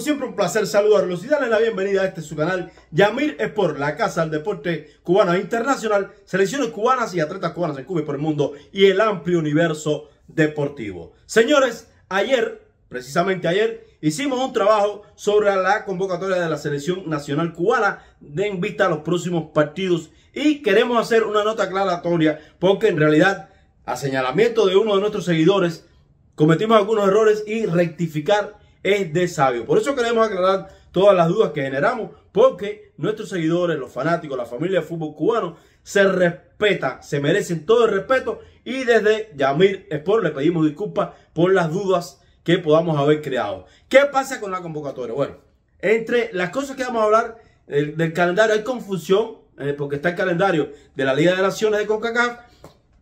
siempre un placer saludarlos y darles la bienvenida a este su canal Yamir Sport, la casa del deporte cubano internacional, selecciones cubanas y atletas cubanas en Cuba y por el mundo y el amplio universo deportivo. Señores, ayer, precisamente ayer, hicimos un trabajo sobre la convocatoria de la selección nacional cubana de en vista a los próximos partidos y queremos hacer una nota aclaratoria porque en realidad a señalamiento de uno de nuestros seguidores cometimos algunos errores y rectificar es de sabio. Por eso queremos aclarar todas las dudas que generamos, porque nuestros seguidores, los fanáticos, la familia de fútbol cubano, se respeta, se merecen todo el respeto y desde Yamir Sport le pedimos disculpas por las dudas que podamos haber creado. ¿Qué pasa con la convocatoria? Bueno, entre las cosas que vamos a hablar del, calendario hay confusión, eh, porque está el calendario de la Liga de Naciones de CONCACAF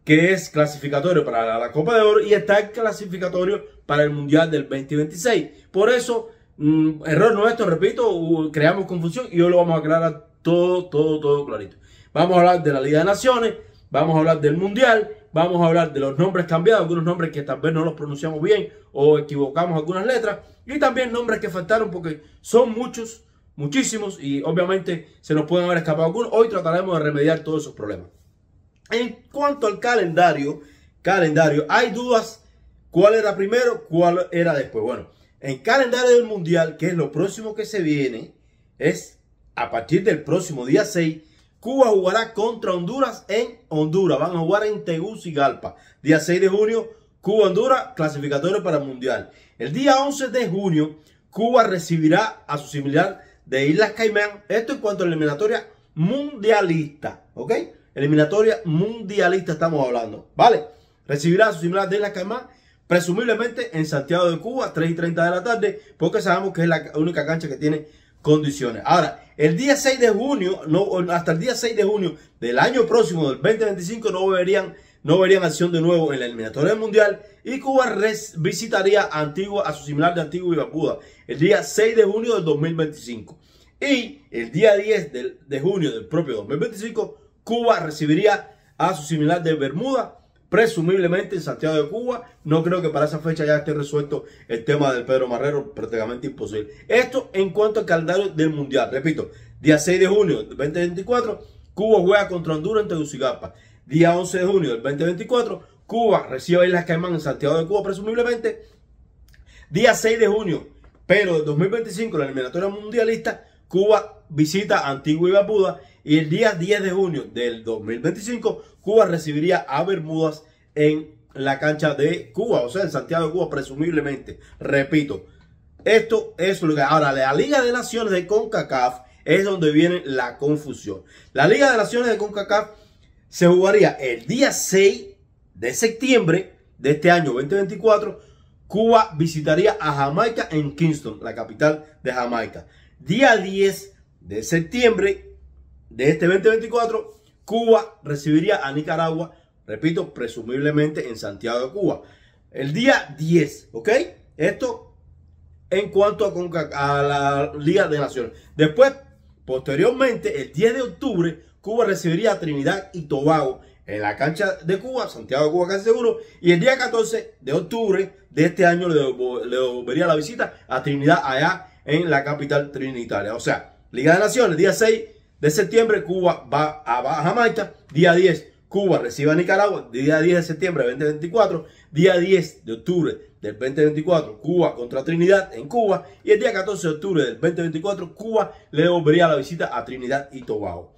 que es clasificatorio para la Copa de Oro y está en clasificatorio para el Mundial del 2026. Por eso, mm, error nuestro, repito, creamos confusión y hoy lo vamos a aclarar todo, todo, todo clarito. Vamos a hablar de la Liga de Naciones, vamos a hablar del Mundial, vamos a hablar de los nombres cambiados, algunos nombres que tal vez no los pronunciamos bien o equivocamos algunas letras y también nombres que faltaron porque son muchos, muchísimos y obviamente se nos pueden haber escapado algunos. Hoy trataremos de remediar todos esos problemas. En cuanto al calendario, calendario, hay dudas cuál era primero, cuál era después. Bueno, en calendario del Mundial, que es lo próximo que se viene, es a partir del próximo día 6, Cuba jugará contra Honduras en Honduras. Van a jugar en Tegucigalpa. Día 6 de junio, Cuba-Honduras, clasificatorio para Mundial. El día 11 de junio, Cuba recibirá a su similar de Islas Caimán. Esto en cuanto a la eliminatoria mundialista. ¿Ok? Eliminatoria mundialista estamos hablando, ¿vale? Recibirá su similar de la Caimán, presumiblemente en Santiago de Cuba, 3 y 30 de la tarde, porque sabemos que es la única cancha que tiene condiciones. Ahora, el día 6 de junio, no, hasta el día 6 de junio del año próximo, del 2025, no verían, no verían acción de nuevo en la eliminatoria mundial y Cuba visitaría a, Antigua, a su similar de Antigua y Barbuda el día 6 de junio del 2025. Y el día 10 de junio del propio 2025 Cuba recibiría a su similar de Bermuda, presumiblemente en Santiago de Cuba. No creo que para esa fecha ya esté resuelto el tema del Pedro Marrero, prácticamente imposible. Esto en cuanto al calendario del Mundial. Repito, día 6 de junio del 2024, Cuba juega contra Honduras en Tegucigalpa. Día 11 de junio del 2024, Cuba recibe a Islas Caimán en Santiago de Cuba, presumiblemente. Día 6 de junio, pero de 2025, la eliminatoria mundialista, Cuba visita Antigua y Barbuda y el día 10 de junio del 2025 Cuba recibiría a Bermudas en la cancha de Cuba, o sea, en Santiago de Cuba presumiblemente. Repito, esto es lo que ahora la Liga de Naciones de CONCACAF es donde viene la confusión. La Liga de Naciones de CONCACAF se jugaría el día 6 de septiembre de este año 2024. Cuba visitaría a Jamaica en Kingston, la capital de Jamaica. Día 10 de septiembre de este 2024, Cuba recibiría a Nicaragua, repito, presumiblemente en Santiago de Cuba. El día 10, ¿ok? Esto en cuanto a, la Liga de Naciones. Después, posteriormente, el 10 de octubre, Cuba recibiría a Trinidad y Tobago en la cancha de Cuba, Santiago de Cuba casi seguro, y el día 14 de octubre de este año le, volvería la visita a Trinidad allá en la capital trinitaria. O sea, Liga de Naciones, día 6 de septiembre, Cuba va a Jamaica. Día 10, Cuba recibe a Nicaragua. Día 10 de septiembre 2024. Día 10 de octubre del 2024, Cuba contra Trinidad en Cuba. Y el día 14 de octubre del 2024, Cuba le devolvería la visita a Trinidad y Tobago.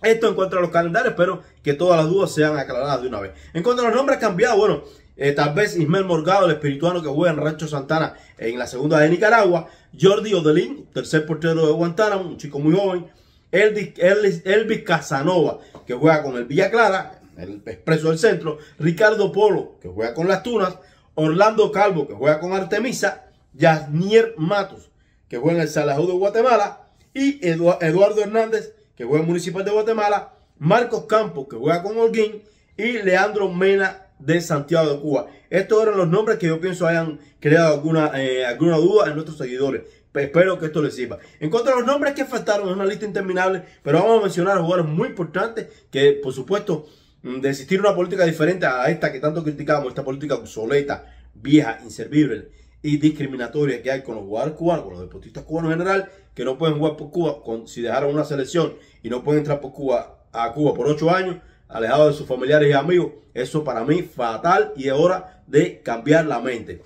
Esto en cuanto a los calendarios, espero que todas las dudas sean aclaradas de una vez. En cuanto a los nombres cambiados, bueno, eh, tal vez Ismael Morgado, el espirituano que juega en Rancho Santana en la segunda de Nicaragua. Jordi Odelín, tercer portero de Guantánamo, un chico muy joven. Elvis, Casanova, que juega con el Villa Clara, el expreso del centro. Ricardo Polo, que juega con las Tunas. Orlando Calvo, que juega con Artemisa. Yasnier Matos, que juega en el Salajú de Guatemala. Y Eduardo Hernández, que juega en Municipal de Guatemala. Marcos Campos, que juega con Holguín. Y Leandro Mena de Santiago de Cuba. Estos eran los nombres que yo pienso hayan creado alguna, eh, alguna duda en nuestros seguidores. Pues espero que esto les sirva. En cuanto a los nombres que faltaron, es una lista interminable, pero vamos a mencionar jugadores muy importantes que, por supuesto, mm, de existir una política diferente a esta que tanto criticamos, esta política obsoleta, vieja, inservible y discriminatoria que hay con los jugadores cubanos, con los deportistas cubanos en general, que no pueden jugar por Cuba si dejaron una selección y no pueden entrar por Cuba a Cuba por ocho años, alejado de sus familiares y amigos. Eso para mí fatal y es hora de cambiar la mente.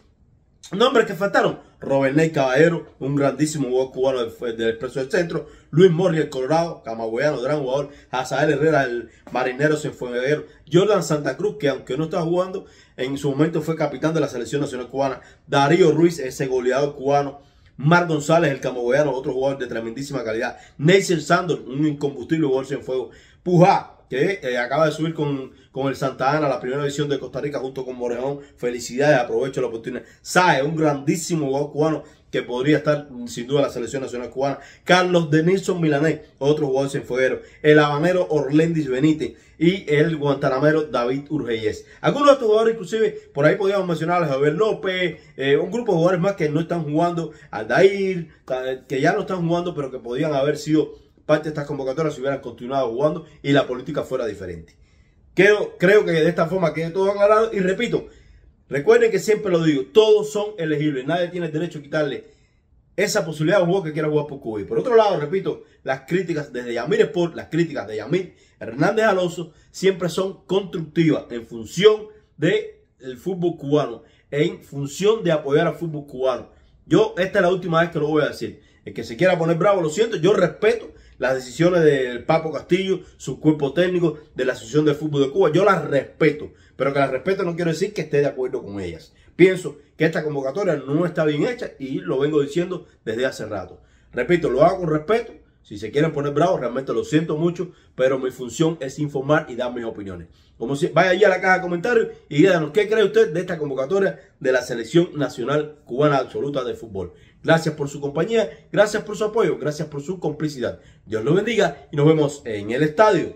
Nombres que faltaron, Robert Ney Caballero, un grandísimo jugador cubano del, del del Centro, Luis Morri, el Colorado, camagüeyano, gran jugador, Azael Herrera, el marinero Guerrero. Jordan Santa Cruz, que aunque no está jugando, en su momento fue capitán de la selección nacional cubana, Darío Ruiz, ese goleador cubano, Mar González, el camagüeyano, otro jugador de tremendísima calidad, Nelson Sandor, un incombustible jugador sin fuego, Pujá, que eh, acaba de subir con, con el Santa Ana, la primera división de Costa Rica junto con Morejón. Felicidades, aprovecho la oportunidad. Sáez, un grandísimo jugador cubano que podría estar sin duda en la selección nacional cubana. Carlos Denilson Milanés, otro jugador sin fuego El habanero Orlendis Benítez y el guantanamero David Urgeyes. Algunos de estos jugadores, inclusive, por ahí podríamos mencionar a Javier López, eh, un grupo de jugadores más que no están jugando, Aldair, que ya no están jugando, pero que podían haber sido parte de estas convocatorias se hubieran continuado jugando y la política fuera diferente. Creo, creo que de esta forma quede todo aclarado y repito, recuerden que siempre lo digo, todos son elegibles, nadie tiene derecho a quitarle esa posibilidad a un jugador que quiera jugar por Cuba. Y por otro lado, repito, las críticas desde Yamir Sport, las críticas de Yamir Hernández Alonso siempre son constructivas en función del fútbol cubano, en función de apoyar al fútbol cubano. Yo, esta es la última vez que lo voy a decir. El que se quiera poner bravo, lo siento, yo respeto las decisiones del Papo Castillo, su cuerpo técnico, de la Asociación de Fútbol de Cuba. Yo las respeto, pero que las respeto no quiero decir que esté de acuerdo con ellas. Pienso que esta convocatoria no está bien hecha y lo vengo diciendo desde hace rato. Repito, lo hago con respeto, si se quieren poner bravos, realmente lo siento mucho, pero mi función es informar y dar mis opiniones. Como vaya allí a la caja de comentarios y díganos qué cree usted de esta convocatoria de la Selección Nacional Cubana Absoluta de Fútbol. Gracias por su compañía, gracias por su apoyo, gracias por su complicidad. Dios lo bendiga y nos vemos en el estadio.